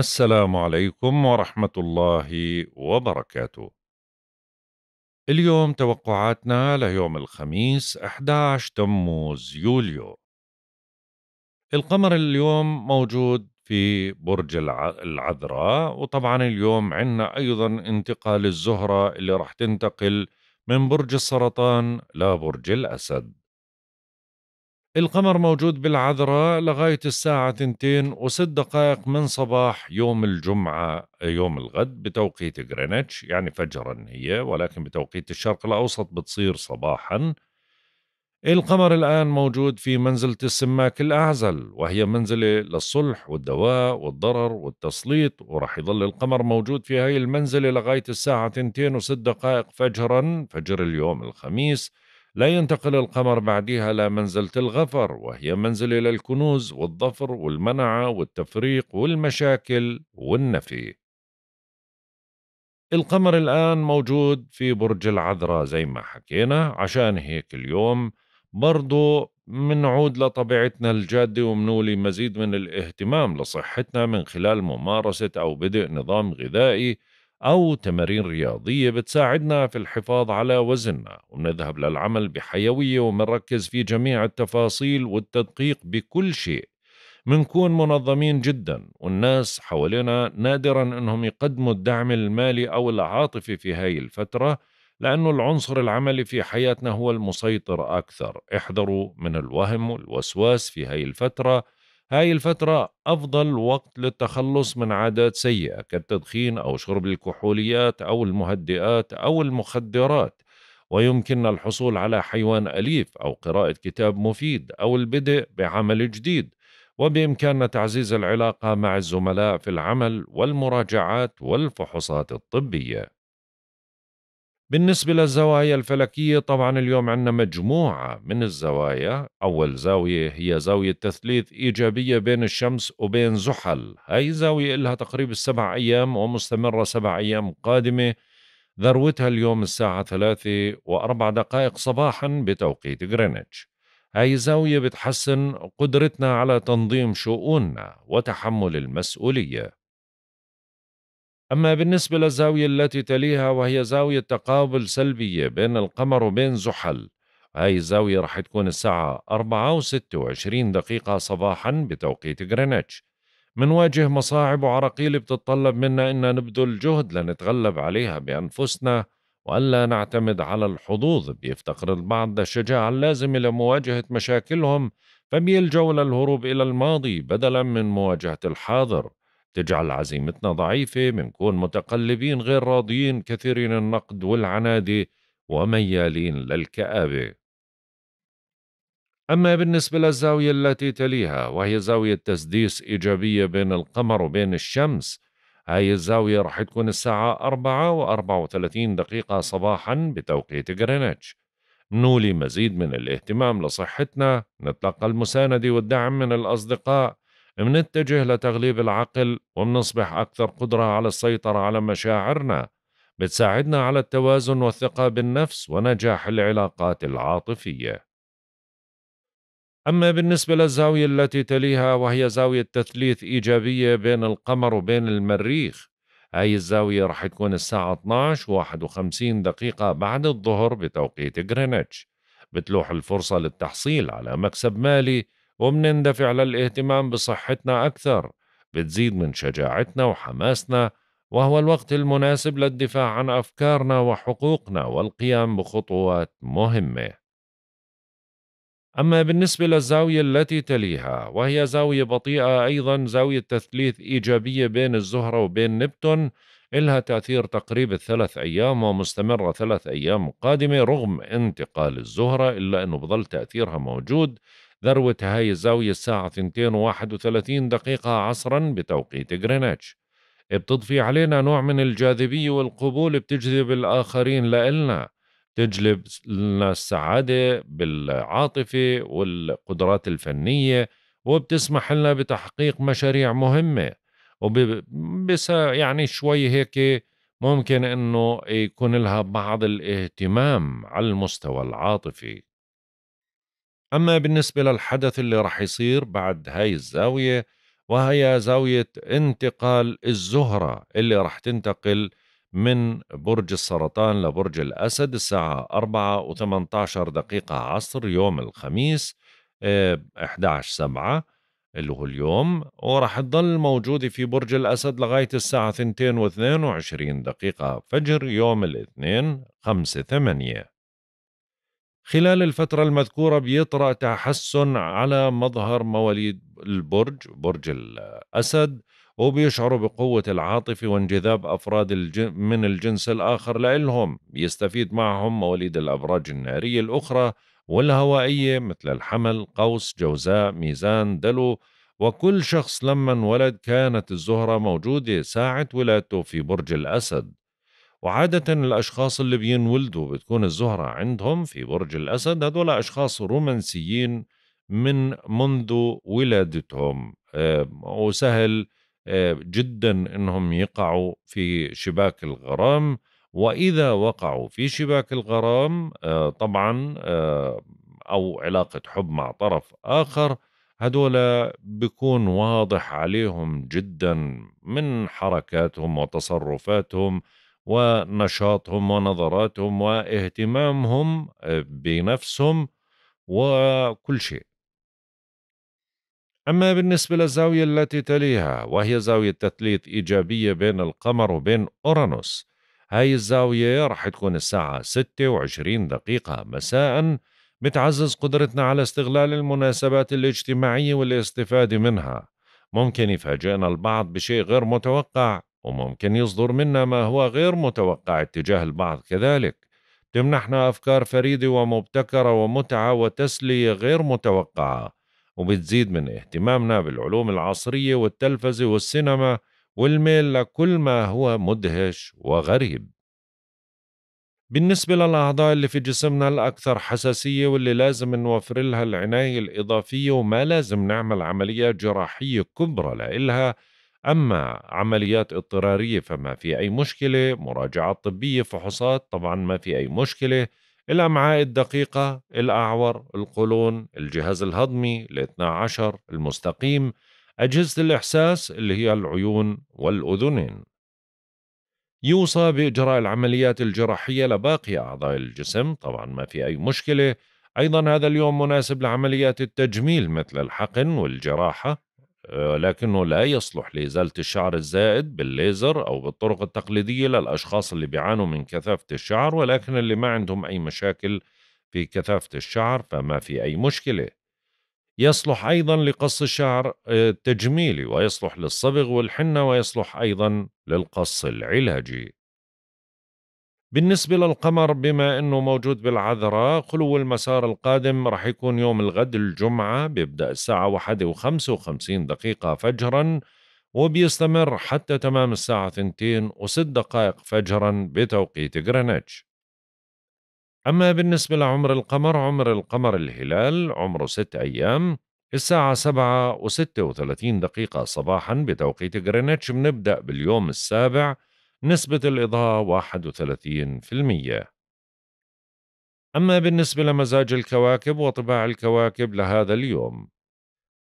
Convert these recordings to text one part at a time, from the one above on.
السلام عليكم ورحمة الله وبركاته. اليوم توقعاتنا ليوم الخميس 11 تموز يوليو. القمر اليوم موجود في برج العذراء وطبعا اليوم عندنا أيضا انتقال الزهرة اللي راح تنتقل من برج السرطان لبرج الأسد. القمر موجود بالعذراء لغاية الساعة 2 و6 دقائق من صباح يوم الجمعة يوم الغد بتوقيت غرينتش يعني فجرا هي ولكن بتوقيت الشرق الأوسط بتصير صباحا القمر الآن موجود في منزلة السماك الأعزل وهي منزلة للصلح والدواء والضرر والتسليط ورح يظل القمر موجود في هاي المنزلة لغاية الساعة 2 و6 دقائق فجرا فجر اليوم الخميس لا ينتقل القمر بعدها إلى منزلة الغفر وهي منزلة للكنوز والظفر والمنعة والتفريق والمشاكل والنفي القمر الآن موجود في برج العذراء زي ما حكينا عشان هيك اليوم برضو منعود لطبيعتنا الجادة ومنولي مزيد من الاهتمام لصحتنا من خلال ممارسة أو بدء نظام غذائي أو تمارين رياضية بتساعدنا في الحفاظ على وزننا ونذهب للعمل بحيوية ومنركز في جميع التفاصيل والتدقيق بكل شيء منكون منظمين جدا والناس حوالينا نادرا انهم يقدموا الدعم المالي او العاطفي في هاي الفترة لأنه العنصر العملي في حياتنا هو المسيطر أكثر احذروا من الوهم والوسواس في هاي الفترة هاي الفترة أفضل وقت للتخلص من عادات سيئة كالتدخين أو شرب الكحوليات أو المهدئات أو المخدرات ويمكننا الحصول على حيوان أليف أو قراءة كتاب مفيد أو البدء بعمل جديد وبإمكاننا تعزيز العلاقة مع الزملاء في العمل والمراجعات والفحوصات الطبية بالنسبة للزوايا الفلكية طبعا اليوم عندنا مجموعة من الزوايا أول زاوية هي زاوية تثليث إيجابية بين الشمس وبين زحل هاي زاوية لها تقريبا سبع أيام ومستمرة سبع أيام قادمة ذروتها اليوم الساعة ثلاثة وأربع دقائق صباحا بتوقيت غرينتش هاي زاوية بتحسن قدرتنا على تنظيم شؤوننا وتحمل المسؤولية أما بالنسبة للزاوية التي تليها وهي زاوية تقابل سلبية بين القمر وبين زحل هاي الزاوية رح تكون الساعة 4 و 26 دقيقة صباحا بتوقيت غرينتش منواجه مصاعب وعراقيل بتتطلب منا إن نبذل جهد لنتغلب عليها بأنفسنا وألا نعتمد على الحظوظ بيفتقر البعض الشجاعة اللازمة لمواجهة مشاكلهم فبيلجوا للهروب إلى الماضي بدلا من مواجهة الحاضر تجعل عزيمتنا ضعيفة منكون متقلبين غير راضيين كثيرين النقد والعنادة وميالين للكآبة أما بالنسبة للزاوية التي تليها وهي زاوية تسديس إيجابية بين القمر وبين الشمس هاي الزاوية رح تكون الساعة 4 و 34 دقيقة صباحا بتوقيت غرينتش نولي مزيد من الاهتمام لصحتنا نتلقى المساندة والدعم من الأصدقاء منتجه لتغليب العقل ومنصبح أكثر قدرة على السيطرة على مشاعرنا بتساعدنا على التوازن والثقة بالنفس ونجاح العلاقات العاطفية أما بالنسبة للزاوية التي تليها وهي زاوية تثليث إيجابية بين القمر وبين المريخ هاي الزاوية رح تكون الساعة 12 51 دقيقة بعد الظهر بتوقيت غرينتش بتلوح الفرصة للتحصيل على مكسب مالي ومنندفع للاهتمام بصحتنا أكثر بتزيد من شجاعتنا وحماسنا وهو الوقت المناسب للدفاع عن أفكارنا وحقوقنا والقيام بخطوات مهمة أما بالنسبة للزاوية التي تليها وهي زاوية بطيئة أيضا زاوية تثليث إيجابية بين الزهرة وبين نبتون إلها تأثير تقريب الثلاث أيام ومستمرة ثلاث أيام قادمة رغم انتقال الزهرة إلا أنه بظل تأثيرها موجود ذروة هاي الزاوية الساعة 2 31 دقيقة عصرا بتوقيت غرينتش بتضفي علينا نوع من الجاذبية والقبول بتجذب الآخرين لإلنا بتجلب لنا السعادة بالعاطفة والقدرات الفنية وبتسمح لنا بتحقيق مشاريع مهمة وبس يعني شوي هيك ممكن انه يكون لها بعض الاهتمام على المستوى العاطفي أما بالنسبة للحدث اللي رح يصير بعد هاي الزاوية وهي زاوية انتقال الزهرة اللي رح تنتقل من برج السرطان لبرج الأسد الساعة 4 و 18 دقيقة عصر يوم الخميس 11 آه، سبعة اللي هو اليوم ورح تضل موجودة في برج الأسد لغاية الساعة 2 و 22 دقيقة فجر يوم الاثنين 5 8 خلال الفترة المذكورة بيطرأ تحسن على مظهر مواليد البرج برج الأسد وبيشعروا بقوة العاطفة وانجذاب أفراد الجن من الجنس الآخر لإلهم بيستفيد معهم مواليد الأبراج النارية الأخرى والهوائية مثل الحمل قوس جوزاء ميزان دلو وكل شخص لما انولد كانت الزهرة موجودة ساعة ولادته في برج الأسد وعادة الأشخاص اللي بينولدوا بتكون الزهرة عندهم في برج الأسد هذول أشخاص رومانسيين من منذ ولادتهم وسهل جدا انهم يقعوا في شباك الغرام واذا وقعوا في شباك الغرام طبعا او علاقه حب مع طرف اخر هدول بيكون واضح عليهم جدا من حركاتهم وتصرفاتهم ونشاطهم ونظراتهم واهتمامهم آه، بنفسهم وكل شيء أما بالنسبة للزاوية التي تليها وهي زاوية تثليث إيجابية بين القمر وبين أورانوس هاي الزاوية راح تكون الساعة 26 دقيقة مساءً بتعزز قدرتنا على استغلال المناسبات الاجتماعية والاستفادة منها ممكن يفاجئنا البعض بشيء غير متوقع وممكن يصدر منا ما هو غير متوقع اتجاه البعض كذلك تمنحنا أفكار فريدة ومبتكرة ومتعة وتسلية غير متوقعة وبتزيد من اهتمامنا بالعلوم العصرية والتلفزة والسينما والميل لكل ما هو مدهش وغريب بالنسبة للأعضاء اللي في جسمنا الأكثر حساسية واللي لازم نوفر لها العناية الإضافية وما لازم نعمل عمليات جراحية كبرى لإلها أما عمليات اضطرارية فما في أي مشكلة مراجعات طبية فحوصات طبعا ما في أي مشكلة الأمعاء الدقيقة الأعور القولون الجهاز الهضمي الاثنى عشر المستقيم أجهزة الإحساس اللي هي العيون والأذنين يوصى بإجراء العمليات الجراحية لباقي أعضاء الجسم طبعا ما في أي مشكلة أيضا هذا اليوم مناسب لعمليات التجميل مثل الحقن والجراحة آه، لكنه لا يصلح لإزالة الشعر الزائد بالليزر أو بالطرق التقليدية للأشخاص اللي بيعانوا من كثافة الشعر ولكن اللي ما عندهم أي مشاكل في كثافة الشعر فما في أي مشكلة يصلح أيضا لقص الشعر آه، التجميلي ويصلح للصبغ والحنة ويصلح أيضا للقص العلاجي بالنسبة للقمر بما أنه موجود بالعذراء خلو المسار القادم رح يكون يوم الغد الجمعة بيبدأ الساعة واحدة وخمسة وخمسين دقيقة فجرا وبيستمر حتى تمام الساعة ثنتين وست دقائق فجرا بتوقيت غرينتش أما بالنسبة لعمر القمر عمر القمر الهلال عمره ست أيام الساعة سبعة وستة وثلاثين دقيقة صباحا بتوقيت غرينتش بنبدأ باليوم السابع نسبة الإضاءة 31% أما بالنسبة لمزاج الكواكب وطباع الكواكب لهذا اليوم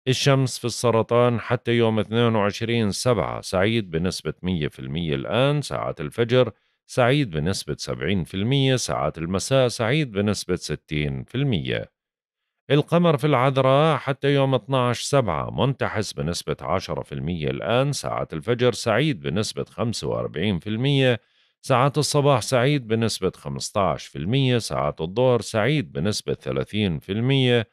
الشمس في السرطان حتى يوم 22 سبعة سعيد بنسبة 100% الآن ساعات الفجر سعيد بنسبة 70% ساعات المساء سعيد بنسبة 60% القمر في العذراء حتى يوم 12 سبعة منتحس بنسبة 10% الآن ساعة الفجر سعيد بنسبة 45% ساعة الصباح سعيد بنسبة 15% ساعة الظهر سعيد بنسبة 30%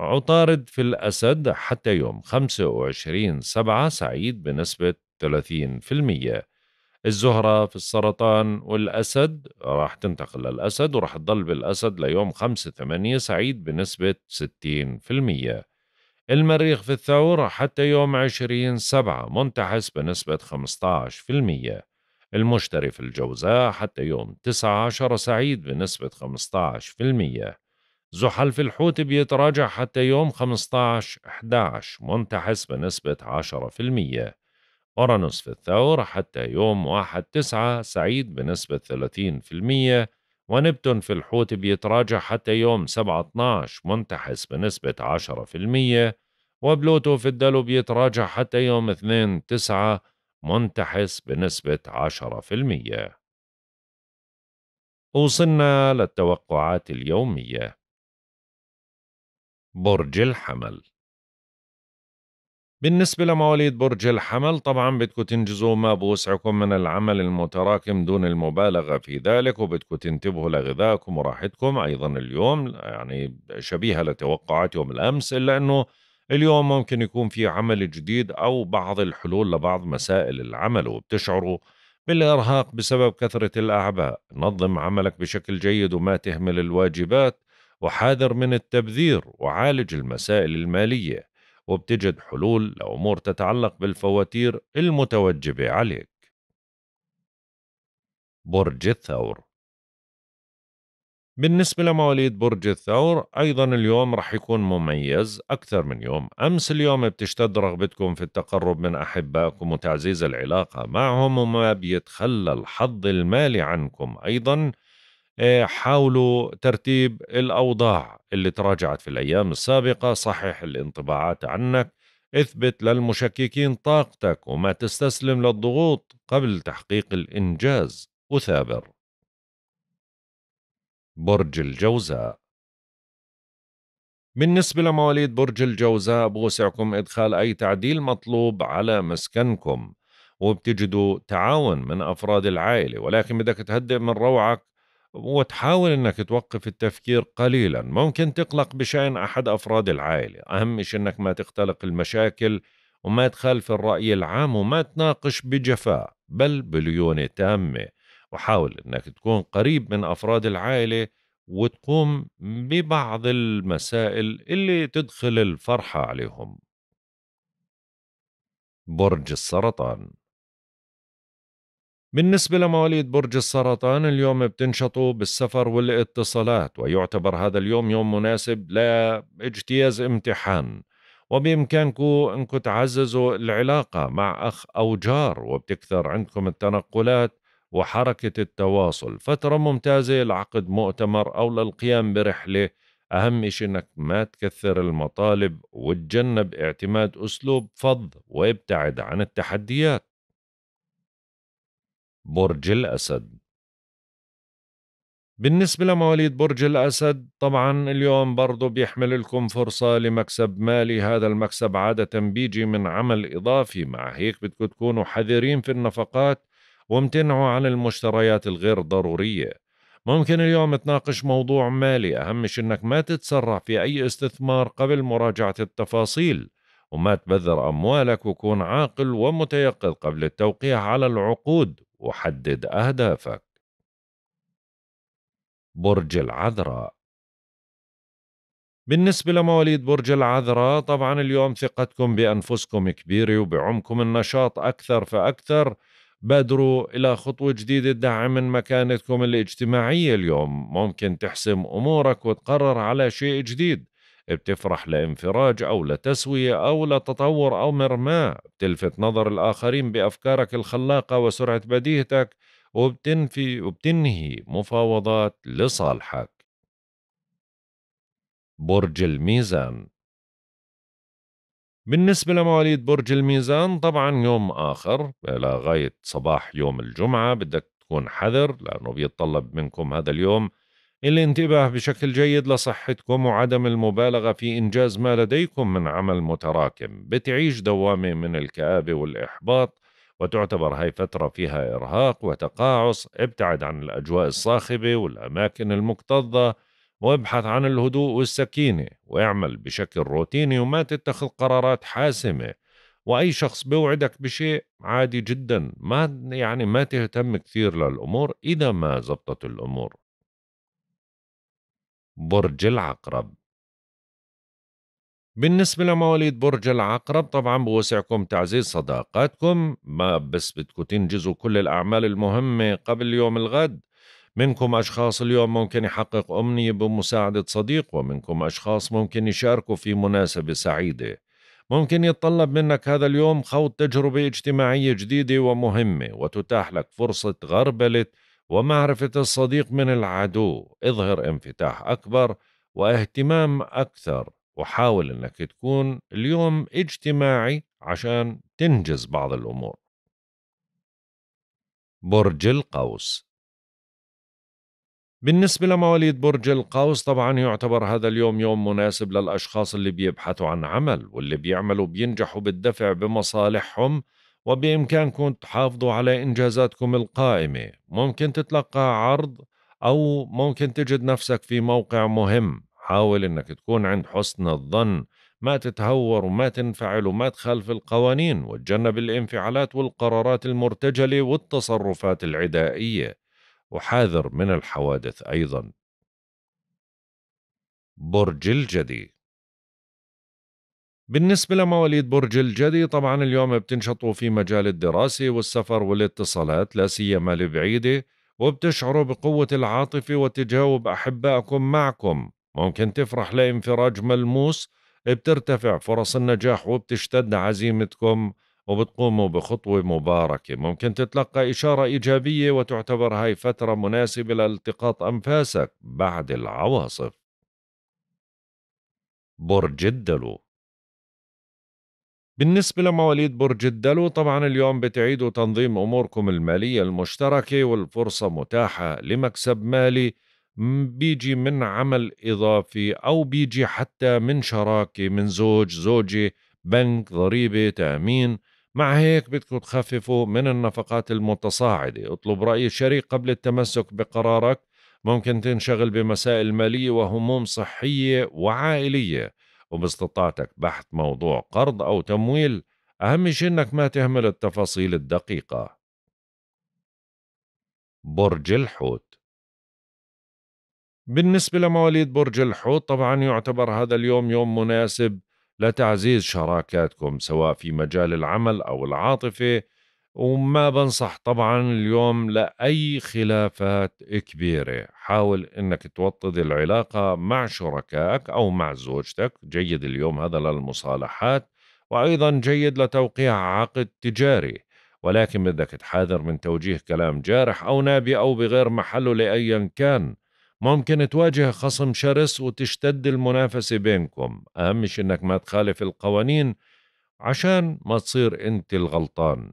عطارد في الأسد حتى يوم 25 سبعة سعيد بنسبة 30% الزهرة في السرطان والأسد راح تنتقل للأسد وراح تضل بالأسد ليوم خمسة ثمانية سعيد بنسبة ستين في المية المريخ في الثور حتى يوم عشرين سبعة منتحس بنسبة خمسة في المية المشتري في الجوزاء حتى يوم تسعة عشر سعيد بنسبة خمسة في المية زحل في الحوت بيتراجع حتى يوم 15 11 منتحس بنسبة عشرة في المية ورا نصف الثور حتى يوم واحد تسعة سعيد بنسبة ثلاثين في المية ونبتون في الحوت بيتراجع حتى يوم سبعة اتناش منتحس بنسبة عشرة في المية وبلوتو في الدلو بيتراجع حتى يوم اثنين تسعة منتحس بنسبة عشرة في المية وصلنا للتوقعات اليومية برج الحمل بالنسبة لمواليد برج الحمل طبعا بدكم تنجزوا ما بوسعكم من العمل المتراكم دون المبالغة في ذلك وبدكم تنتبهوا لغذائكم وراحتكم أيضا اليوم يعني شبيهة لتوقعات يوم الأمس إلا أنه اليوم ممكن يكون في عمل جديد أو بعض الحلول لبعض مسائل العمل وبتشعروا بالإرهاق بسبب كثرة الأعباء نظم عملك بشكل جيد وما تهمل الواجبات وحاذر من التبذير وعالج المسائل المالية وبتجد حلول لأمور تتعلق بالفواتير المتوجبة عليك برج الثور بالنسبة لمواليد برج الثور أيضا اليوم رح يكون مميز أكثر من يوم أمس اليوم بتشتد رغبتكم في التقرب من أحبائكم وتعزيز العلاقة معهم وما بيتخلى الحظ المالي عنكم أيضا إيه، حاولوا ترتيب الأوضاع اللي تراجعت في الأيام السابقة صحح الانطباعات عنك اثبت للمشككين طاقتك وما تستسلم للضغوط قبل تحقيق الإنجاز وثابر برج الجوزاء بالنسبة لمواليد برج الجوزاء بوسعكم إدخال أي تعديل مطلوب على مسكنكم وبتجدوا تعاون من أفراد العائلة ولكن بدك تهدئ من روعك وتحاول انك توقف التفكير قليلا ممكن تقلق بشان احد افراد العائله اهم شيء انك ما تختلق المشاكل وما تخالف الراي العام وما تناقش بجفاء بل بليونه تامه وحاول انك تكون قريب من افراد العائله وتقوم ببعض المسائل اللي تدخل الفرحه عليهم برج السرطان بالنسبة لمواليد برج السرطان اليوم بتنشطوا بالسفر والاتصالات ويعتبر هذا اليوم يوم مناسب لاجتياز امتحان وبإمكانكم أنكم تعززوا العلاقة مع أخ أو جار وبتكثر عندكم التنقلات وحركة التواصل فترة ممتازة لعقد مؤتمر أو للقيام برحلة أهم شيء أنك ما تكثر المطالب وتجنب اعتماد أسلوب فض وابتعد عن التحديات برج الأسد بالنسبة لمواليد برج الأسد طبعا اليوم برضو بيحمل لكم فرصة لمكسب مالي هذا المكسب عادة بيجي من عمل إضافي مع هيك بدكم تكونوا حذرين في النفقات وامتنعوا عن المشتريات الغير ضرورية ممكن اليوم تناقش موضوع مالي أهم شيء أنك ما تتسرع في أي استثمار قبل مراجعة التفاصيل وما تبذر أموالك وكون عاقل ومتيقظ قبل التوقيع على العقود وحدد أهدافك برج العذراء بالنسبة لمواليد برج العذراء طبعا اليوم ثقتكم بأنفسكم كبيرة وبعمكم النشاط أكثر فأكثر بادروا إلى خطوة جديدة تدعم من مكانتكم الاجتماعية اليوم ممكن تحسم أمورك وتقرر على شيء جديد بتفرح لانفراج أو لتسوية أو لتطور أو ما بتلفت نظر الآخرين بأفكارك الخلاقة وسرعة بديهتك وبتنفي وبتنهي مفاوضات لصالحك برج الميزان بالنسبة لمواليد برج الميزان طبعا يوم آخر لغاية صباح يوم الجمعة بدك تكون حذر لأنه بيتطلب منكم هذا اليوم الانتباه بشكل جيد لصحتكم وعدم المبالغة في إنجاز ما لديكم من عمل متراكم بتعيش دوامة من الكآبة والإحباط وتعتبر هاي فترة فيها إرهاق وتقاعس ابتعد عن الأجواء الصاخبة والأماكن المكتظة وابحث عن الهدوء والسكينة واعمل بشكل روتيني وما تتخذ قرارات حاسمة وأي شخص بوعدك بشيء عادي جدا ما يعني ما تهتم كثير للأمور إذا ما زبطت الأمور برج العقرب بالنسبة لمواليد برج العقرب طبعا بوسعكم تعزيز صداقاتكم ما بس بدكم تنجزوا كل الأعمال المهمة قبل يوم الغد منكم أشخاص اليوم ممكن يحقق أمنية بمساعدة صديق ومنكم أشخاص ممكن يشاركوا في مناسبة سعيدة ممكن يتطلب منك هذا اليوم خوض تجربة اجتماعية جديدة ومهمة وتتاح لك فرصة غربلة ومعرفة الصديق من العدو اظهر انفتاح أكبر واهتمام أكثر وحاول أنك تكون اليوم اجتماعي عشان تنجز بعض الأمور برج القوس بالنسبة لمواليد برج القوس طبعا يعتبر هذا اليوم يوم مناسب للأشخاص اللي بيبحثوا عن عمل واللي بيعملوا بينجحوا بالدفع بمصالحهم وبإمكانكم تحافظوا على إنجازاتكم القائمة ممكن تتلقى عرض أو ممكن تجد نفسك في موقع مهم حاول أنك تكون عند حسن الظن ما تتهور وما تنفعل وما تخالف القوانين وتجنب الانفعالات والقرارات المرتجلة والتصرفات العدائية وحاذر من الحوادث أيضا برج الجدي بالنسبة لمواليد برج الجدي طبعا اليوم بتنشطوا في مجال الدراسة والسفر والاتصالات لا سيما البعيدة وبتشعروا بقوة العاطفة وتجاوب أحبائكم معكم ممكن تفرح لانفراج ملموس بترتفع فرص النجاح وبتشتد عزيمتكم وبتقوموا بخطوة مباركة ممكن تتلقى إشارة إيجابية وتعتبر هاي فترة مناسبة لالتقاط أنفاسك بعد العواصف برج الدلو بالنسبة لمواليد برج الدلو طبعا اليوم بتعيدوا تنظيم أموركم المالية المشتركة والفرصة متاحة لمكسب مالي بيجي من عمل إضافي أو بيجي حتى من شراكة من زوج زوجة بنك ضريبة تأمين مع هيك بدكم تخففوا من النفقات المتصاعدة اطلب رأي الشريك قبل التمسك بقرارك ممكن تنشغل بمسائل مالية وهموم صحية وعائلية وباستطاعتك بحث موضوع قرض أو تمويل أهم شيء إنك ما تهمل التفاصيل الدقيقة برج الحوت بالنسبة لمواليد برج الحوت طبعا يعتبر هذا اليوم يوم مناسب لتعزيز شراكاتكم سواء في مجال العمل أو العاطفة وما بنصح طبعا اليوم لأي خلافات كبيرة حاول أنك توطد العلاقة مع شركائك أو مع زوجتك جيد اليوم هذا للمصالحات وأيضا جيد لتوقيع عقد تجاري ولكن بدك تحاذر من توجيه كلام جارح أو نابي أو بغير محله لأيا كان ممكن تواجه خصم شرس وتشتد المنافسة بينكم أهم شيء أنك ما تخالف القوانين عشان ما تصير أنت الغلطان